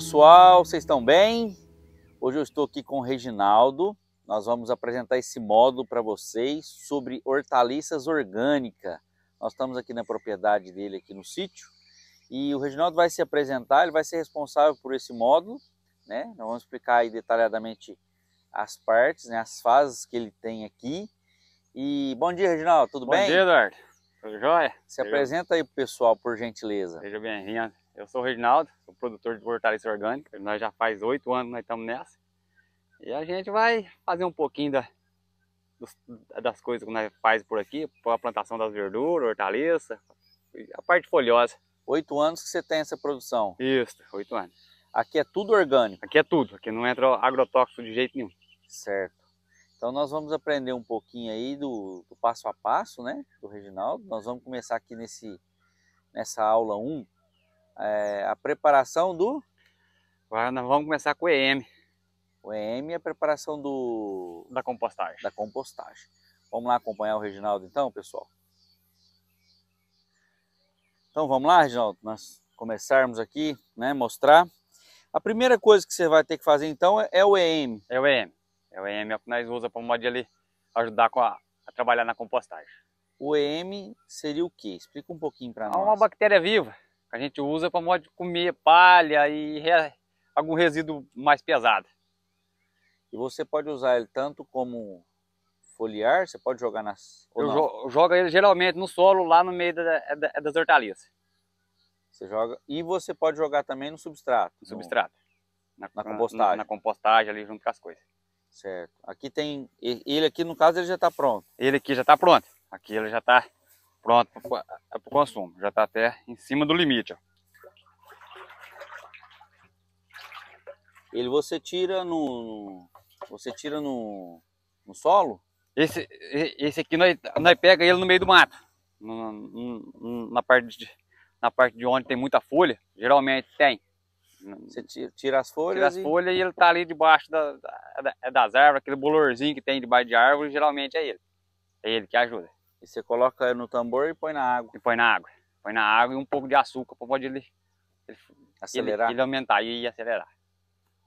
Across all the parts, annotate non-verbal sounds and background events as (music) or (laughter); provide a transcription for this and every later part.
pessoal, vocês estão bem? Hoje eu estou aqui com o Reginaldo. Nós vamos apresentar esse módulo para vocês sobre hortaliças orgânicas. Nós estamos aqui na propriedade dele, aqui no sítio. E o Reginaldo vai se apresentar, ele vai ser responsável por esse módulo. Né? Nós vamos explicar detalhadamente as partes, né? as fases que ele tem aqui. E bom dia, Reginaldo, tudo bom bem? Bom dia, Eduardo. Tudo jóia? Se Seja... apresenta aí pessoal, por gentileza. Seja bem-vindo. Eu sou o Reginaldo, sou produtor de hortaliça orgânica. Nós já faz oito anos nós estamos nessa. E a gente vai fazer um pouquinho da, dos, das coisas que nós faz por aqui, a plantação das verduras, hortaliça, a parte folhosa. Oito anos que você tem essa produção? Isso, oito anos. Aqui é tudo orgânico? Aqui é tudo, aqui não entra agrotóxico de jeito nenhum. Certo. Então nós vamos aprender um pouquinho aí do, do passo a passo, né, do Reginaldo. Nós vamos começar aqui nesse, nessa aula 1. Um é, a preparação do... Agora nós vamos começar com o EM. O EM é a preparação do... Da compostagem. Da compostagem. Vamos lá acompanhar o Reginaldo então, pessoal? Então vamos lá, Reginaldo, nós começarmos aqui, né, mostrar. A primeira coisa que você vai ter que fazer então é o EM. É o EM. É o EM é, é o que nós usamos para o modo ali ajudar a, a, trabalhar na compostagem. O EM seria o que? Explica um pouquinho para nós. É uma bactéria viva. A gente usa para comer palha e re... algum resíduo mais pesado. E você pode usar ele tanto como foliar, você pode jogar nas... Ou eu jo jogo ele geralmente no solo, lá no meio da, da, é das hortaliças. Você joga... E você pode jogar também no substrato. No substrato. No... Na, na, compostagem. Na, na compostagem ali junto com as coisas. Certo. Aqui tem... Ele aqui, no caso, ele já está pronto. Ele aqui já está pronto. Aqui ele já está pronto para o é consumo. Já está até em cima do limite. Ó. Ele você tira no, você tira no, no solo? Esse, esse aqui nós, nós pega ele no meio do mato, na, na parte de, na parte de onde tem muita folha, geralmente tem. Você tira, tira as folhas? Tira as e... folhas e ele tá ali debaixo da, da, das árvores, aquele bolorzinho que tem debaixo de árvore, geralmente é ele. É ele que ajuda. E você coloca no tambor e põe na água. E põe na água. Põe na água e um pouco de açúcar para poder ele, ele, acelerar. Ele, ele aumentar e acelerar.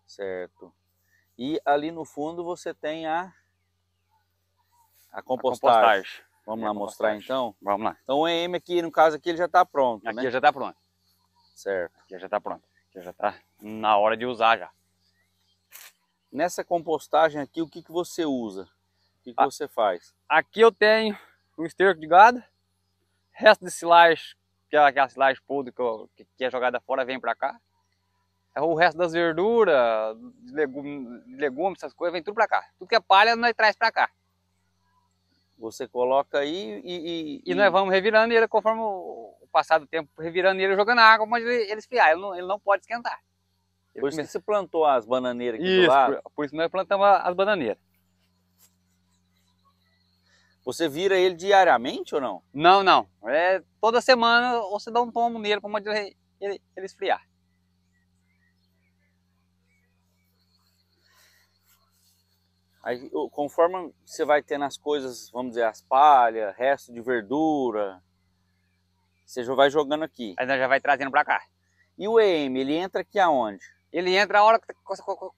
Certo. E ali no fundo você tem a, a compostagem. A compostagem. Vamos é lá mostrar então? Vamos lá. Então o EM aqui, no caso aqui, ele já está pronto, Aqui né? já está pronto. Certo. Aqui já está pronto. Aqui já está na hora de usar já. Nessa compostagem aqui, o que, que você usa? O que, que ah. você faz? Aqui eu tenho um esterco de gado, resto de silagem, que é aquela silagem podre que, que é jogada fora, vem para cá. É o resto das verduras, legumes, legumes, essas coisas, vem tudo para cá. Tudo que é palha, nós traz para cá. Você coloca aí e, e, e... e nós vamos revirando ele conforme o, passar do tempo, revirando ele, jogando água, mas ele, ele esfriar, ele não, ele não pode esquentar. por isso começa... que você plantou as bananeiras aqui isso, do lado? Por, por isso nós plantamos as bananeiras. Você vira ele diariamente ou não? Não, não. É toda semana você dá um tomo nele para ele, ele, ele esfriar. Aí, conforme você vai tendo as coisas, vamos dizer, as palhas, resto de verdura, você já vai jogando aqui. Aí já vai trazendo para cá. E o EM, ele entra aqui aonde? Ele entra a hora que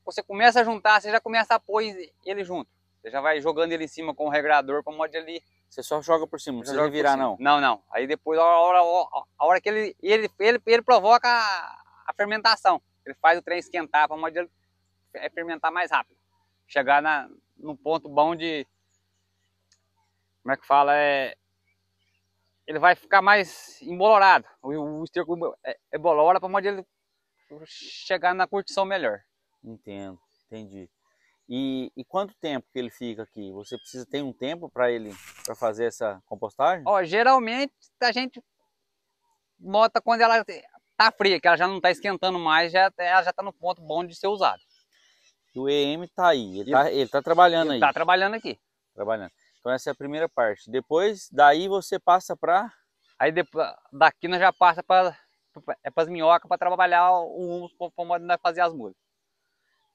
você começa a juntar, você já começa a pôr ele junto. Você já vai jogando ele em cima com o regrador para modo ali. Você só joga por cima, não precisa virar não? Não, não. Aí depois, a hora, a hora que ele, ele, ele, ele provoca a, fermentação. Ele faz o trem esquentar para modo ele é, fermentar mais rápido. Chegar na, num ponto bom de... Como é que fala? É, ele vai ficar mais embolorado. O, o esterco é, é bolora para modo ele chegar na curtição melhor. Entendo, entendi. E, e, quanto tempo que ele fica aqui? Você precisa ter um tempo para ele para fazer essa compostagem? Ó, geralmente a gente bota quando ela tá fria, que ela já não está esquentando mais, já, ela já está no ponto bom de ser usada. o EM está aí, ele está ele tá trabalhando ele aí. Está trabalhando aqui. Trabalhando. Então essa é a primeira parte. Depois, daí você passa para... Aí depois, daqui nós já passa para é as minhocas para trabalhar o humus para fazer as mudas.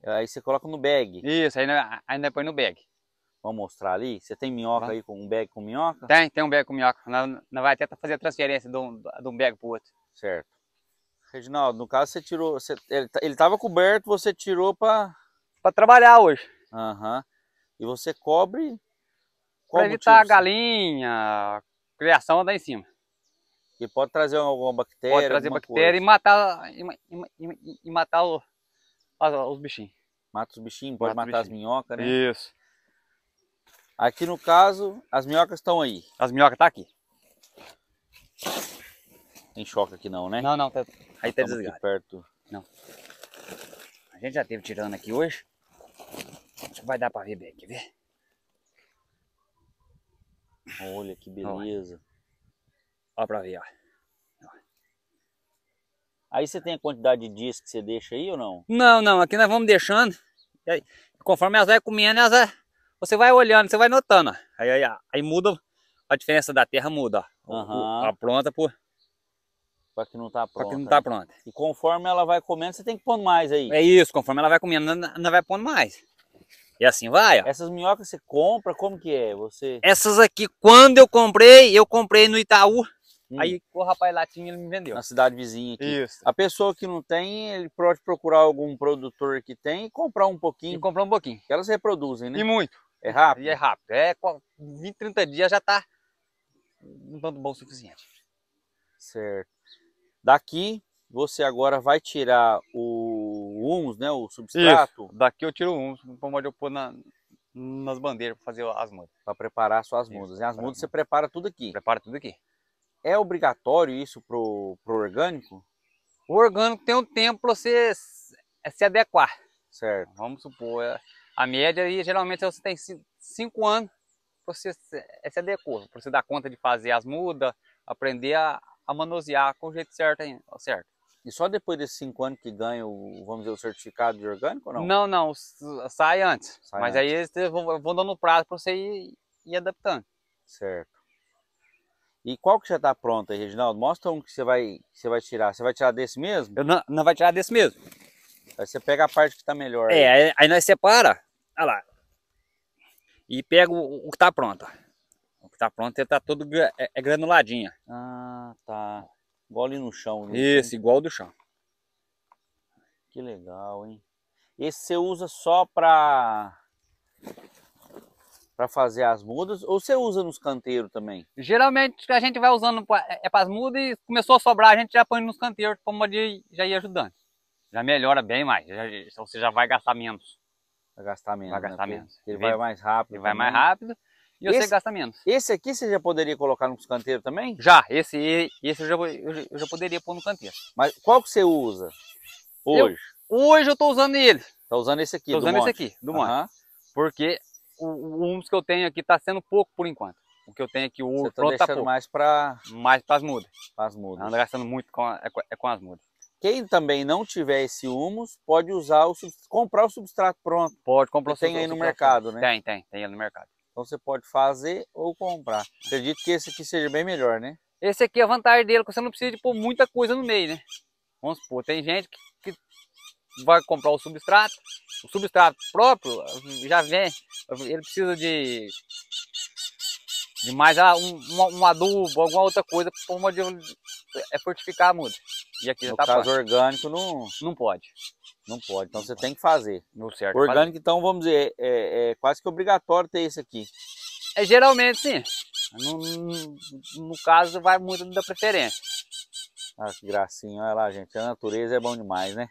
Aí você coloca no bag. Isso, aí ainda põe no bag. Vamos mostrar ali? Você tem minhoca aí com um bag com minhoca? Tem, tem um bag com minhoca. não não vai até fazer a transferência de um, de um bag para outro. Certo. Reginaldo, no caso você tirou, você, ele, tá, ele tava coberto, você tirou para... Para trabalhar hoje. Aham. Uhum. E você cobre... Para evitar a galinha, criação lá em cima. E pode trazer alguma bactéria? Pode trazer bactéria coisa. e matar, e, e, e, e matar o, Mata os bichinhos. Mata os bichinhos, pode Mata matar bichinho. as minhocas, né? Isso. Aqui no caso, as minhocas estão aí. As minhocas tá aqui. Tem choque aqui não, né? Não, não. Tá... Aí tá desligado. perto. Não. A gente já teve tirando aqui hoje. Acho que vai dar pra ver bem, quer ver? Olha que beleza. Olha, Olha pra ver, ó. Aí você tem a quantidade de dias que você deixa aí ou não? Não, não. Aqui nós vamos deixando. Aí, conforme as vai comendo, elas vai... você vai olhando, você vai notando. Aí, aí, aí muda, a diferença da terra muda. Uhum. a planta por... Pra que não tá pronta. Pra que não tá né? pronta. E conforme ela vai comendo, você tem que pôr mais aí. É isso, conforme ela vai comendo, ainda vai pondo mais. E assim vai, ó. Essas minhocas você compra, como que é? Você... Essas aqui, quando eu comprei, eu comprei no Itaú. Hum. Aí o rapaz lá tinha, ele me vendeu. Na cidade vizinha aqui. Isso. A pessoa que não tem, ele pode procurar algum produtor que tem e comprar um pouquinho. E comprar um pouquinho. Que elas reproduzem, né? E muito. É rápido? E é rápido. É 20, 30 dias já tá um tanto bom o suficiente. Certo. Daqui, você agora vai tirar o humus, né? O substrato. Isso. Daqui eu tiro o humus, onde eu pôr na, nas bandeiras para fazer as mudas. Para preparar suas mudas. Isso, né? As mudas você prepara tudo aqui. Prepara tudo aqui é obrigatório isso para o orgânico? O orgânico tem um tempo para você se adequar. Certo. Vamos supor, é, a média aí geralmente você tem cinco anos para você se é, adequar, para você dar conta de fazer as mudas, aprender a, a manusear com o jeito certo, hein? certo. E só depois desses cinco anos que ganha o, vamos dizer, o certificado de orgânico ou não? Não, não, sai antes. Sai mas antes. aí eles vão, vão dando prazo para você ir, ir adaptando. Certo. E qual que já está pronto aí, Reginaldo? Mostra um que você vai, você vai tirar. Você vai tirar desse mesmo? Eu não, não vai tirar desse mesmo. Aí você pega a parte que está melhor. É, aí. Aí, nós separa, olha lá. E pega o, o que está pronto. O que está pronto ele está todo é, é granuladinho. Ah, tá. Igual ali no chão. No né? Isso, chão. igual do chão. Que legal, hein? Esse você usa só para para fazer as mudas ou você usa nos canteiros também? Geralmente a gente vai usando é, é para as mudas e começou a sobrar, a gente já põe nos canteiros como de, já ir ajudando. Já melhora bem mais, já, então você já vai gastar menos. Vai gastar menos. Vai né? gastar né? menos. ele vai mais rápido. Ele vai mais rápido e esse, você gasta menos. Esse aqui você já poderia colocar nos canteiros também? Já, esse, esse eu, já, eu já poderia pôr no canteiro. Mas qual que você usa hoje? Eu, hoje eu estou usando ele. Está usando esse aqui? Estou usando monte. esse aqui, do uhum. monte. Porque o, o humus que eu tenho aqui está sendo pouco por enquanto. O que eu tenho aqui, o ouro tá pronto tá pouco. mais para mais para as mudas. Para as mudas. Ando gastando muito com, é, com, é com as mudas. Quem também não tiver esse humus, pode usar o comprar o substrato pronto. Pode comprar Tem aí no mercado, né? Tem, tem, tem aí no mercado. Então você pode fazer ou comprar. Acredito que esse aqui seja bem melhor, né? Esse aqui, é a vantagem dele é que você não precisa de pôr muita coisa no meio, né? Vamos supor, tem gente que, que vai comprar o substrato, o substrato próprio já vem, ele precisa de, de mais ah, um, um, adubo, alguma outra coisa, por de é fortificar a muda. E aqui já no tá caso pronto. orgânico não... Não pode. Não pode, então não você pode. tem que fazer. No certo. Orgânico, fazer. então, vamos dizer, é, é, é quase que obrigatório ter isso aqui. É, geralmente, sim. No, no, no, caso, vai muito da preferência. Ah, que gracinha, olha lá, gente. A natureza é bom demais, né?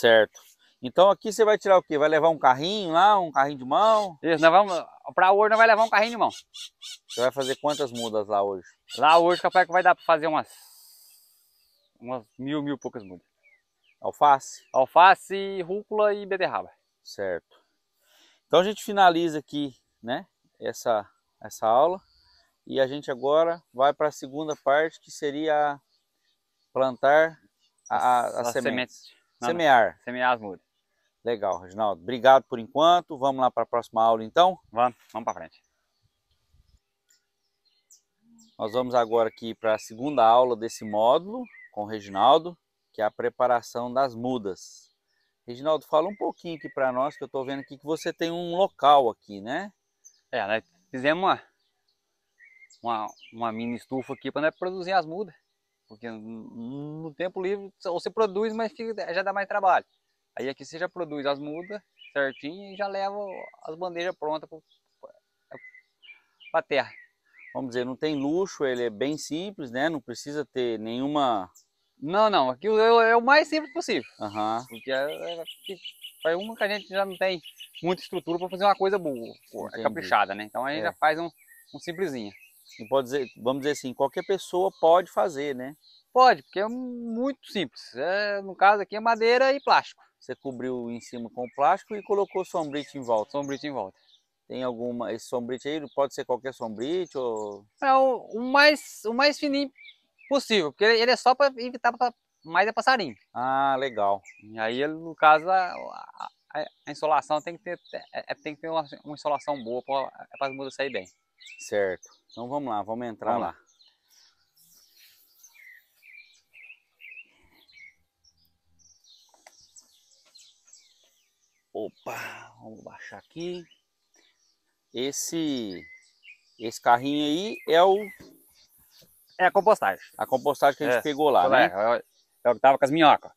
Certo. Então aqui você vai tirar o quê? Vai levar um carrinho lá, um carrinho de mão? Isso, nós vamos. Pra hoje nós vai levar um carrinho de mão. Você vai fazer quantas mudas lá hoje? Lá hoje capaz que vai dar pra fazer umas. Umas mil, mil e poucas mudas. Alface? Alface, rúcula e beterraba. Certo. Então a gente finaliza aqui, né? Essa, essa aula. E a gente agora vai para a segunda parte que seria plantar a, a, a, a semente. semente. Não, semear. Semear as mudas. Legal, Reginaldo. Obrigado por enquanto. Vamos lá para a próxima aula, então? Vamos, vamos para frente. Nós vamos agora aqui para a segunda aula desse módulo com o Reginaldo, que é a preparação das mudas. Reginaldo, fala um pouquinho aqui para nós, que eu estou vendo aqui que você tem um local aqui, né? É, nós fizemos uma, uma, uma mini estufa aqui para produzir as mudas. Porque no tempo livre você produz, mas fica, já dá mais trabalho. Aí aqui você já produz as mudas certinho e já leva as bandejas prontas para a terra. Vamos dizer, não tem luxo, ele é bem simples, né? Não precisa ter nenhuma... Não, não. Aqui é, é o mais simples possível. Uhum. Porque é, é uma que a gente já não tem muita estrutura para fazer uma coisa boa, é caprichada, né? Então a gente é. já faz um, um simplesinho pode dizer, vamos dizer assim, qualquer pessoa pode fazer, né? Pode, porque é muito simples. É, no caso aqui é madeira e plástico. Você cobriu em cima com plástico e colocou sombrite em volta. Sombrite em volta. Tem alguma, esse sombrite aí pode ser qualquer sombrite ou... É o, o mais, o mais fininho possível, porque ele é só para evitar pra, mais é passarinho. Ah, legal. E aí, no caso, a, a, a insolação tem que ter, é, é tem que ter uma, uma insolação boa para é as mudas sair bem. Certo. Então vamos lá, vamos entrar vamos lá. lá. Opa, vamos baixar aqui. Esse esse carrinho aí é o é a compostagem. A compostagem que a gente é, pegou lá, é? né? É, é o que tava com as minhocas.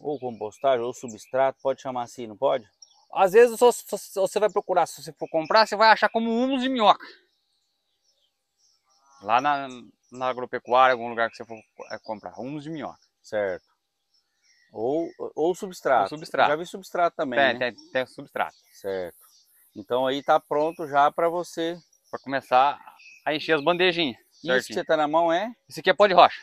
Ou compostagem, ou substrato, pode chamar assim, não pode? Às vezes você vai procurar, se você for comprar, você vai achar como humus de minhoca. Lá na, na agropecuária, algum lugar que você for é, comprar, humus de minhoca. Certo. Ou, ou substrato. Ou substrato. Já vi substrato também. Tem, né? tem, tem substrato. Certo. Então aí tá pronto já para você. Para começar a encher as bandejinhas. Certinho. Isso que você tá na mão é? Esse aqui é pó de rocha.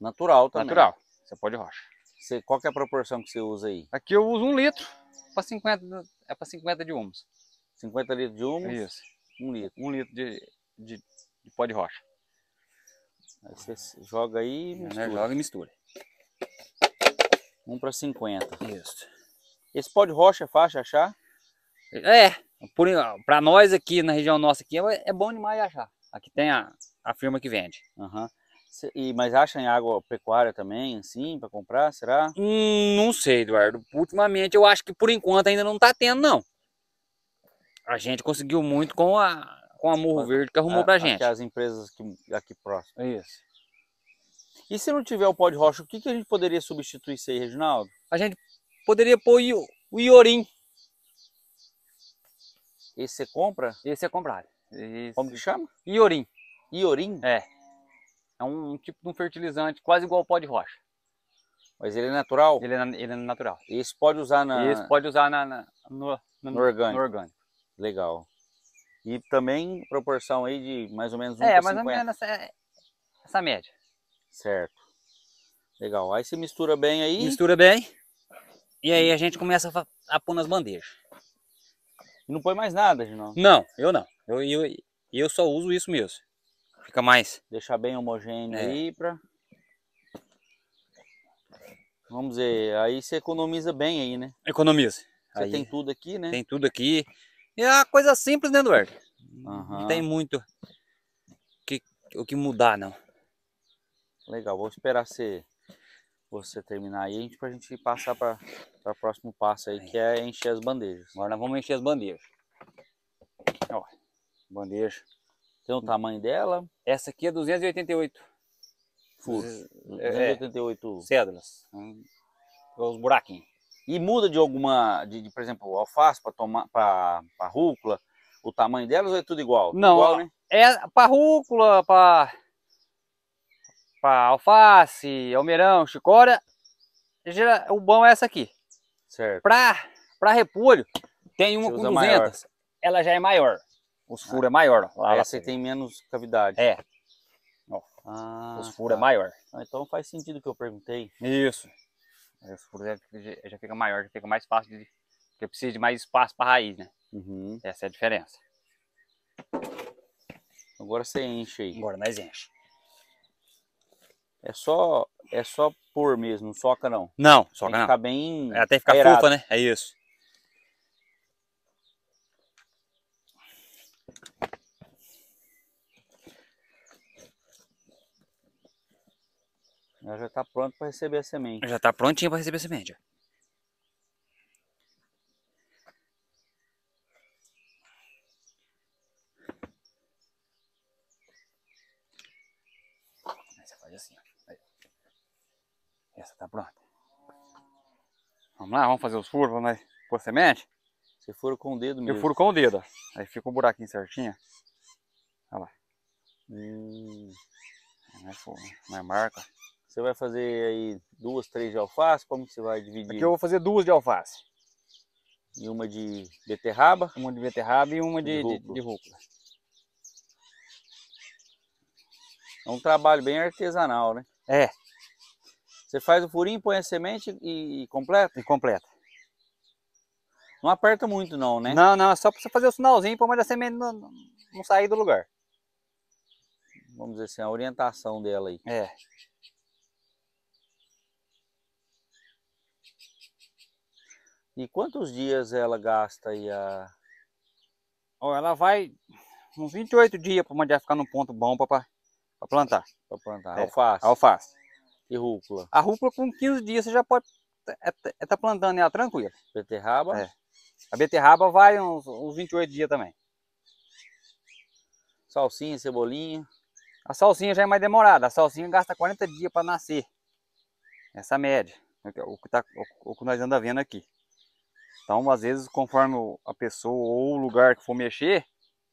Natural também. Natural. Isso é pó de rocha. Você, qual que é a proporção que você usa aí? Aqui eu uso um litro para 50, é para 50 de humus. 50 litros de humus? Isso. Um litro. Um litro de, de, de pó de rocha. Aí você joga aí e é, né? mistura. Né? Joga e mistura. 1 um para 50. Isso. Esse pó de rocha é fácil de achar? É. Para nós aqui na região nossa aqui é, é bom demais achar. Aqui tem a, a firma que vende. Uhum. E, mas acha em água pecuária também, assim, para comprar, será? Hum, não sei, Eduardo. Ultimamente eu acho que por enquanto ainda não tá tendo, não. A gente conseguiu muito com a, com a Morro Verde que arrumou a, pra gente. As empresas que, aqui próximas. Isso. E se não tiver o pó de rocha, o que, que a gente poderia substituir isso aí, Reginaldo? A gente poderia pôr o Iorim. Esse você compra? Esse é comprado. Esse... Como que chama? Iorim. Iorim? É. É um, tipo de um fertilizante quase igual ao pó de rocha. Mas ele é natural? Ele é, ele é natural. E esse pode usar na... esse pode usar na, na no, no, no, orgânico. no orgânico. Legal. E também proporção aí de mais ou menos 1 É, mais 50. ou menos essa, essa média. Certo. Legal. Aí você mistura bem aí. Mistura bem. E aí a gente começa a, a pôr nas bandejas. E não põe mais nada, Ginão? Não, eu não. Eu, eu, eu só uso isso mesmo. Fica mais. Deixar bem homogêneo é. aí pra... Vamos ver, aí você economiza bem aí, né? Economiza. Você aí. tem tudo aqui, né? Tem tudo aqui. E é uma coisa simples, né, Eduardo? Uhum. Não tem muito que, o que mudar, não. Legal, vou esperar você, você terminar aí gente, pra gente passar para o próximo passo aí, aí, que é encher as bandejas. Agora nós vamos encher as bandejas. Ó, bandeja. Tem o hum. tamanho dela. Essa aqui é 288 furos. É, 288 é. cedras Os é buraquinhos. E muda de alguma, de, de por exemplo, alface para tomar, para rúcula, o tamanho delas ou é tudo igual? Não, igual, né? é para rúcula, para para alface, almeirão, chicória, gera, o bom é essa aqui. Certo. Para repolho, tem uma Você com 200, maior. ela já é maior. Os furos ah. é maior. Lá, é, você tem menos cavidade. É. Ó, ah, os furos é tá. é maior. Ah, então faz sentido o que eu perguntei. Isso. É, os furos já fica maior, já fica mais fácil de. Porque precisa de mais espaço para raiz, né? Uhum. Essa é a diferença. Agora você enche aí. Agora nós enche. É só, é só pôr mesmo, não soca não. Não, soca Tem não. Ficar bem. É até ficar aerado. fofa, né? É isso. Ela já está pronto para receber a semente. Já está prontinha para receber a semente. Você faz assim. Ó. Essa está pronta. Vamos lá, vamos fazer os furos para pôr semente? Você fura com o dedo mesmo. Eu furo com o dedo. Aí fica o um buraquinho certinho. Olha lá. Hum. Não é, fogo, não é marca. Você vai fazer aí duas, três de alface? Como que você vai dividir? Aqui eu vou fazer duas de alface. E uma de beterraba? Uma de beterraba e uma de, de, rúcula. É um trabalho bem artesanal, né? É. Você faz o furinho, põe a semente e, e completa? E completa. Não aperta muito não, né? Não, não, é só para você fazer o sinalzinho para mais a semente não, não sair do lugar. Vamos dizer assim, a orientação dela aí. É. E quantos dias ela gasta aí a... ela vai uns 28 dias para mandar ficar num ponto bom para plantar. Para plantar. É. Alface. Alface. E rúcula. A rúcula com 15 dias você já pode estar tá, é, tá, é, tá plantando ela tranquila. Beterraba. É. A beterraba vai uns, uns 28 dias também. Salsinha, cebolinha. A salsinha já é mais demorada. A salsinha gasta 40 dias para nascer. Essa média. O que, tá, o, o que nós andamos vendo aqui. Então, às vezes, conforme a pessoa ou o lugar que for mexer,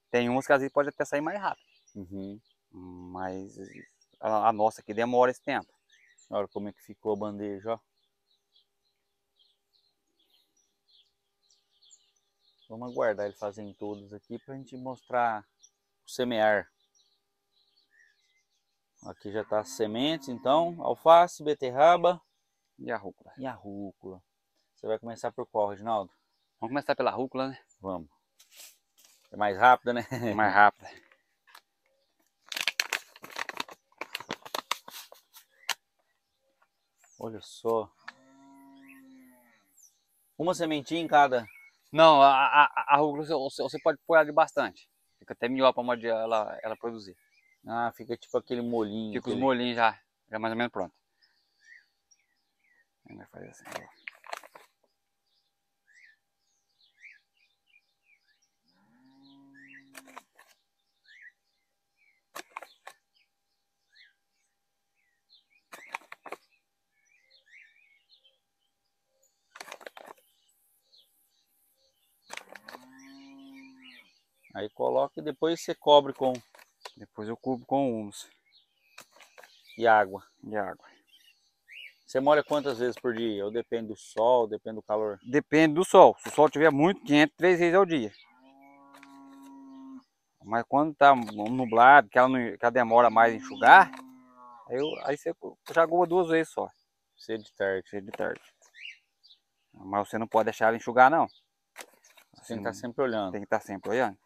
tem umas que às vezes pode até sair mais rápido. Uhum. Mas a, a, nossa aqui demora esse tempo. Olha como é que ficou a bandeja, ó. Vamos aguardar ele fazendo todos aqui para a gente mostrar o semear. Aqui já está as sementes, então, alface, beterraba e a rúcula. E a rúcula. Você vai começar por qual, Reginaldo? Vamos começar pela rúcula, né? Vamos. É mais rápida, né? É mais rápida. (laughs) Olha só. Uma sementinha em cada? Não, a, a, a rúcula você, você pode pôr ela de bastante. Fica até melhor para ela, ela produzir. Ah, fica tipo aquele molinho. Fica aquele... os molinhos já, já mais ou menos pronto. Vai fazer assim. Aí coloca e depois você cobre com... Depois eu cubro com humus. E água. E água. Você molha quantas vezes por dia? Ou depende do sol, depende do calor? Depende do sol. Se o sol estiver muito quente, três vezes ao dia. Mas quando tá nublado, que ela, não, que ela demora mais a enxugar, aí, eu, aí você jagua duas vezes só. Cedo de tarde. Cedo de tarde. Mas você não pode deixar ela enxugar, não. tem que estar tá sempre olhando. Tem que estar tá sempre olhando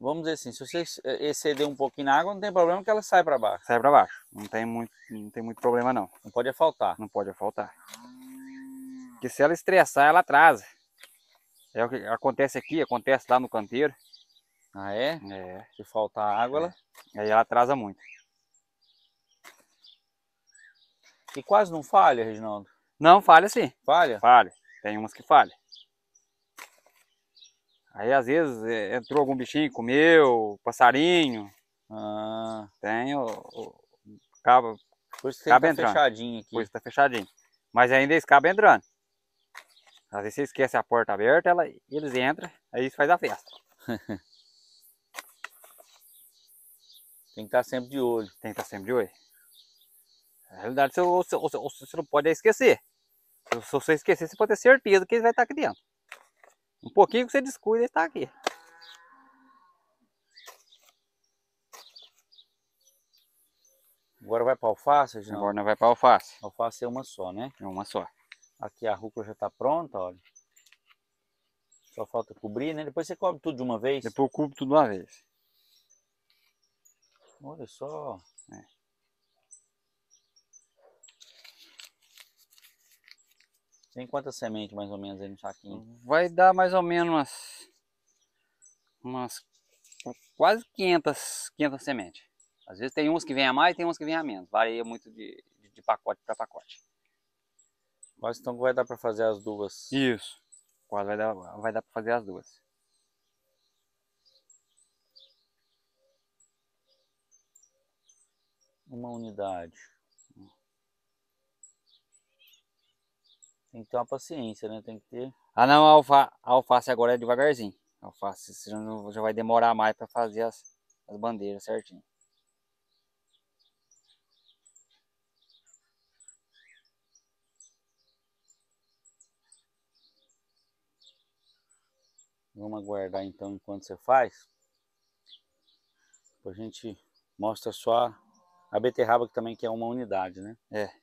vamos dizer assim, se você eh, exceder um pouquinho na água, não tem problema que ela sai para baixo. Sai para baixo. Não tem muito, não tem muito problema não. Não pode faltar. Não pode faltar. Porque se ela estressar, ela atrasa. É o que acontece aqui, acontece lá no canteiro. Ah é? É. Se faltar água, é. ela... aí ela atrasa muito. E quase não falha, Reginaldo? Não, falha sim. Falha? Falha. Tem umas que falham. Aí às vezes é, entrou algum bichinho, comeu, passarinho. Ah. Tem o, Acaba. Por isso que tá entrando. fechadinho aqui. Por isso tá fechadinho. Mas ainda eles cabem entrando. Às vezes você esquece a porta aberta, ela, eles entram, aí isso faz a festa. (laughs) Tem que estar tá sempre de olho. Tem que estar tá sempre de olho. Na realidade, você, você, você, você não pode esquecer. Se, se você esquecer, você pode ter certeza que ele vai estar tá aqui dentro. Um pouquinho que você descuida, e está aqui. Agora vai para alface, João? Agora vai para alface. Alface é uma só, né? É uma só. Aqui a rúcula já está pronta, olha. Só falta cobrir, né? Depois você cobre tudo de uma vez. Depois eu cubro tudo de uma vez. Olha só. É. Tem quantas sementes mais ou menos aí no saquinho? Vai dar mais ou menos umas, umas quase 500, 500 sementes. Às vezes tem uns que vem a mais tem uns que vem a menos. Varia muito de, de, de pacote para pacote. Mas então vai dar para fazer as duas? Isso. Quase vai dar, vai dar para fazer as duas. Uma unidade. Tem que ter uma paciência, né? Tem que ter. Ah não, a, alfa, a alface agora é devagarzinho. A alface já, não, já vai demorar mais para fazer as, as bandeiras certinho. Vamos aguardar então enquanto você faz. a gente mostra só a beterraba que também que é uma unidade, né? É.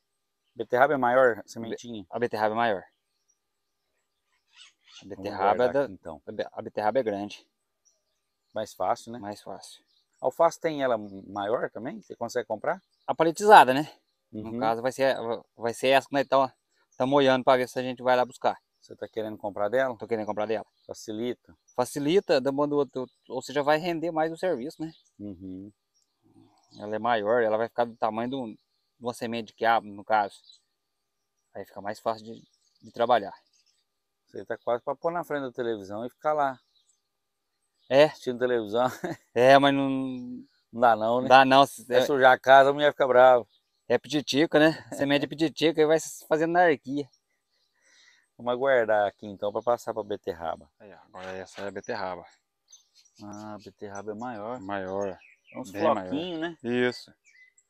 Beterraba é maior, sementinha? A beterraba é maior. A beterraba, é da... aqui, então. a beterraba é grande. Mais fácil, né? Mais fácil. A alface tem ela maior também? Você consegue comprar? A paletizada, né? Uhum. No caso, vai ser, vai ser essa que nós estamos tá, tá olhando para ver se a gente vai lá buscar. Você está querendo comprar dela? Estou querendo comprar dela. Facilita? Facilita, ou seja, vai render mais o serviço, né? Uhum. Ela é maior, ela vai ficar do tamanho do, uma semente de quiabo, no caso. Aí fica mais fácil de, de trabalhar. Você tá quase para pôr na frente da televisão e ficar lá. É? Assistindo televisão. (laughs) É, mas não... Não dá não, né? dá não. Se é... sujar a casa, a mulher fica brava. É petitica, né? Semente de petitica e vai fazendo anarquia. Vamos aguardar aqui então para passar para beterraba. É, agora essa é a beterraba. Ah, a beterraba é maior. Maior. É uns Bem floquinhos, maior. né? Isso.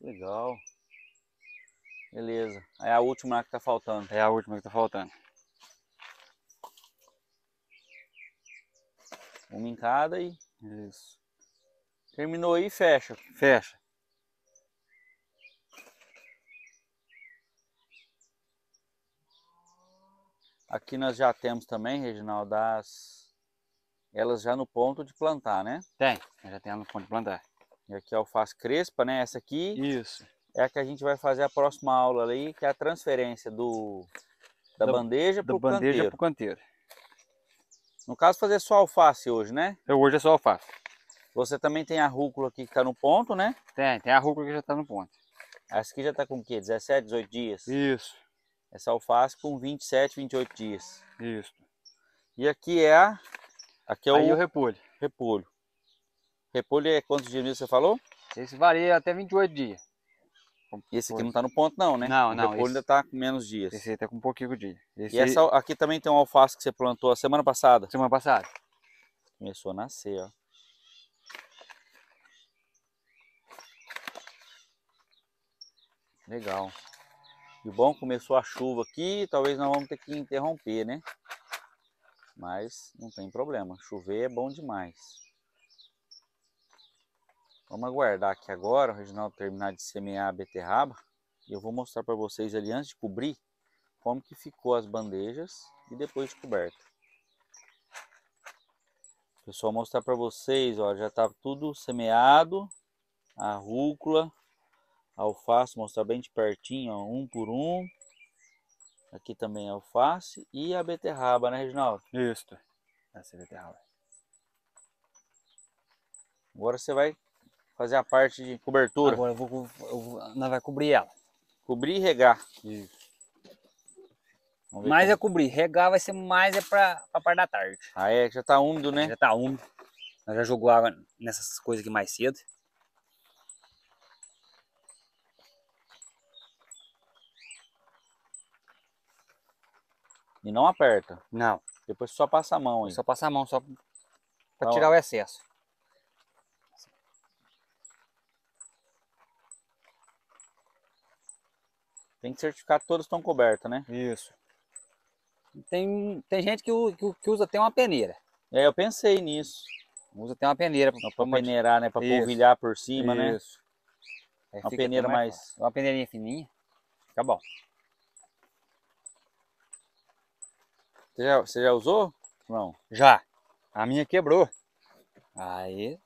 Legal. Beleza. É a última que tá faltando. É a última que tá faltando. Uma em cada e... Isso. Terminou aí, fecha. Fecha. Aqui nós já temos também, Reginaldo, das, elas já no ponto de plantar, né? Tem, já tem no ponto de plantar. E aqui a é alface crespa, né? Essa aqui. Isso é a que a gente vai fazer a próxima aula ali, que é a transferência do, da, bandeja para o canteiro. canteiro. No caso, fazer só alface hoje, né? Eu hoje é só alface. Você também tem a rúcula aqui que está no ponto, né? Tem, tem a rúcula que já está no ponto. Essa aqui já está com o quê? 17, 18 dias? Isso. Essa alface com 27, 28 dias. Isso. E aqui é a... Aqui é Aí o... o repolho. Repolho. Repolho é quantos dias você falou? Esse varia até 28 dias. E esse aqui não tá no ponto não, né? Não, não. O repolho esse... ainda tá com menos dias. Esse aí tá com um pouquinho de dia. Esse... E essa aqui também tem um alface que você plantou a semana passada? Semana passada. Começou a nascer, ó. Legal. E bom, começou a chuva aqui, talvez nós vamos ter que interromper, né? Mas não tem problema, chover é bom demais. Vamos aguardar aqui agora o Reginaldo terminar de semear a beterraba. E eu vou mostrar para vocês ali antes de cobrir como que ficou as bandejas e depois de coberta. Pessoal, mostrar para vocês, ó, já tá tudo semeado, a rúcula, a alface, mostrar bem de pertinho, ó, um por um. Aqui também a alface e a beterraba, né, Reginaldo? Isso. Essa é a beterraba. Agora você vai fazer a parte de cobertura. Agora eu vou, eu vou nós vai cobrir ela. Cobrir e regar. Isso. Mais como... é cobrir. Regar vai ser mais é para a parte da tarde. Ah é, já tá úmido, né? Já tá úmido. Nós já jogou água nessas coisas aqui mais cedo. E não aperta? Não. Depois só passa a mão aí. Só passa a mão, só para tá tirar o excesso. Tem que certificar que todas estão cobertas, né? Isso. Tem, tem gente que, que usa até uma peneira. É, eu pensei nisso. Usa até uma peneira para peneirar, né? Para polvilhar por cima, isso. né? Isso. uma peneira mais... mais... Uma peneirinha fininha. Fica bom. Você já, você já usou? Não. Já. A minha quebrou. Aí.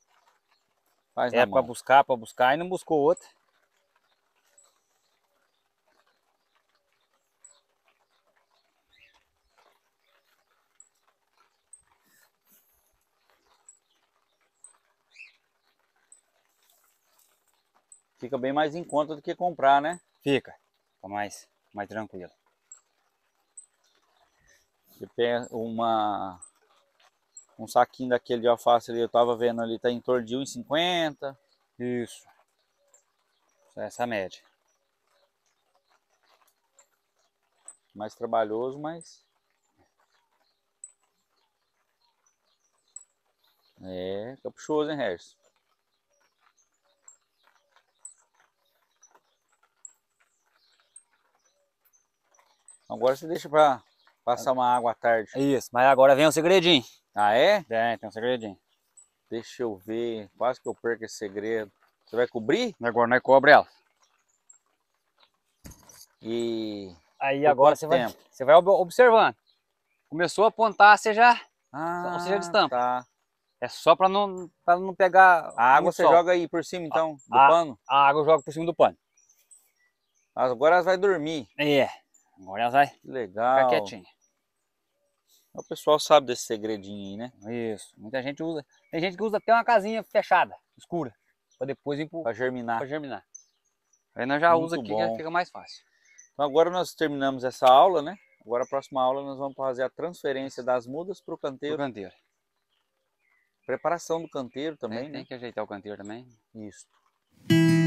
Faz é para buscar, para buscar e não buscou outra. Fica bem mais em conta do que comprar, né? Fica. Fica mais, mais tranquilo. Você pega uma... Um saquinho daquele de alface ali, eu tava vendo ali, tá em torno de 1,50. Isso. É essa média. mais trabalhoso, mas é caprichoso, hein, Regis? Agora você deixa para passar uma água à tarde. Isso, mas agora vem um segredinho. Ah, é? É, tem um segredinho. Deixa eu ver, quase que eu perco esse segredo. Você vai cobrir? Agora nós cobre ela. E... Aí agora você tempo? vai, você vai observando. Começou a apontar, você já, ah, você já destampa. Tá. É só para não, pra não pegar A água você sol. joga aí por cima então, a, do a, pano? A água eu jogo por cima do pano. Agora ela vai dormir. É. Agora vai. Que legal. Fica quietinho. O pessoal sabe desse segredinho aí, né? Isso. Muita gente usa. Tem gente que usa até uma casinha fechada, escura, para depois ir pro... Pra germinar. Pra germinar. Aí nós já Muito usa aqui bom. que fica mais fácil. Então agora nós terminamos essa aula, né? Agora a próxima aula nós vamos fazer a transferência das mudas pro canteiro. Pro canteiro. Preparação do canteiro também, tem, né? Tem que ajeitar o canteiro também. Isso.